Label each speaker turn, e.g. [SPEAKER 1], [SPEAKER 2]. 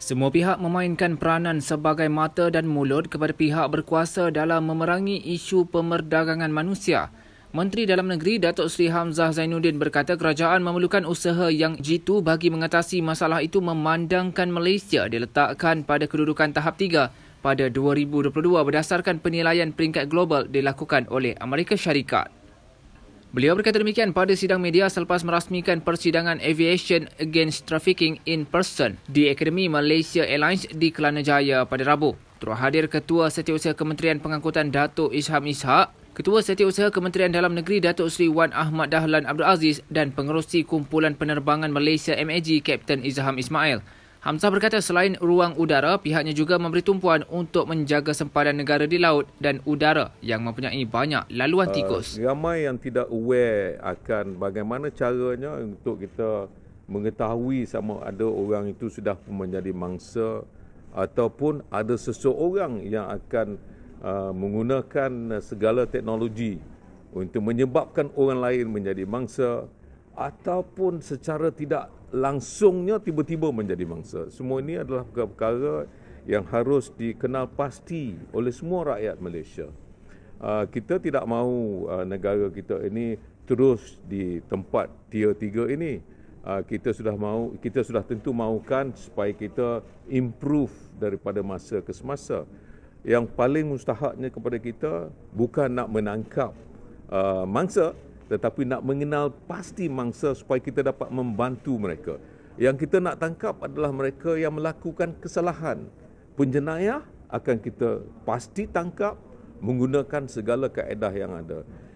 [SPEAKER 1] Semua pihak memainkan peranan sebagai mata dan mulut kepada pihak berkuasa dalam memerangi isu pemerdagangan manusia. Menteri Dalam Negeri Datuk Seri Hamzah Zainuddin berkata kerajaan memerlukan usaha yang jitu bagi mengatasi masalah itu memandangkan Malaysia diletakkan pada kedudukan tahap 3 pada 2022 berdasarkan penilaian peringkat global dilakukan oleh Amerika Syarikat. Beliau berkata demikian pada sidang media selepas merasmikan persidangan Aviation Against Trafficking in Person di Akademi Malaysia Airlines di Kelana Jaya pada Rabu. Turut hadir Ketua Setiausaha Kementerian Pengangkutan Dato' Isham Ishak, Ketua Setiausaha Kementerian Dalam Negeri Dato' Sri Wan Ahmad Dahlan Abdul Aziz dan Pengerusi Kumpulan Penerbangan Malaysia MAG Kapten Izham Ismail. Hamzah berkata selain ruang udara, pihaknya juga memberi tumpuan untuk menjaga sempadan negara di laut dan udara yang mempunyai banyak laluan eh, tikus. Uh,
[SPEAKER 2] ramai yang tidak aware akan bagaimana caranya untuk kita mengetahui sama ada orang itu sudah menjadi mangsa ataupun ada seseorang yang akan uh, menggunakan segala teknologi untuk menyebabkan orang lain menjadi mangsa ataupun secara tidak langsungnya tiba-tiba menjadi mangsa. Semua ini adalah perkara-perkara yang harus dikenal pasti oleh semua rakyat Malaysia. Ah, kita tidak mahu ah, negara kita ini terus di tempat tier tiga ini. Ah, kita sudah mahu, kita sudah tentu mahukan supaya kita improve daripada masa ke semasa. Yang paling mustahaknya kepada kita bukan nak menangkap mangsa, tetapi nak mengenal pasti mangsa supaya kita dapat membantu mereka. Yang kita nak tangkap adalah mereka yang melakukan kesalahan. Penjenayah akan kita pasti tangkap menggunakan segala kaedah yang ada.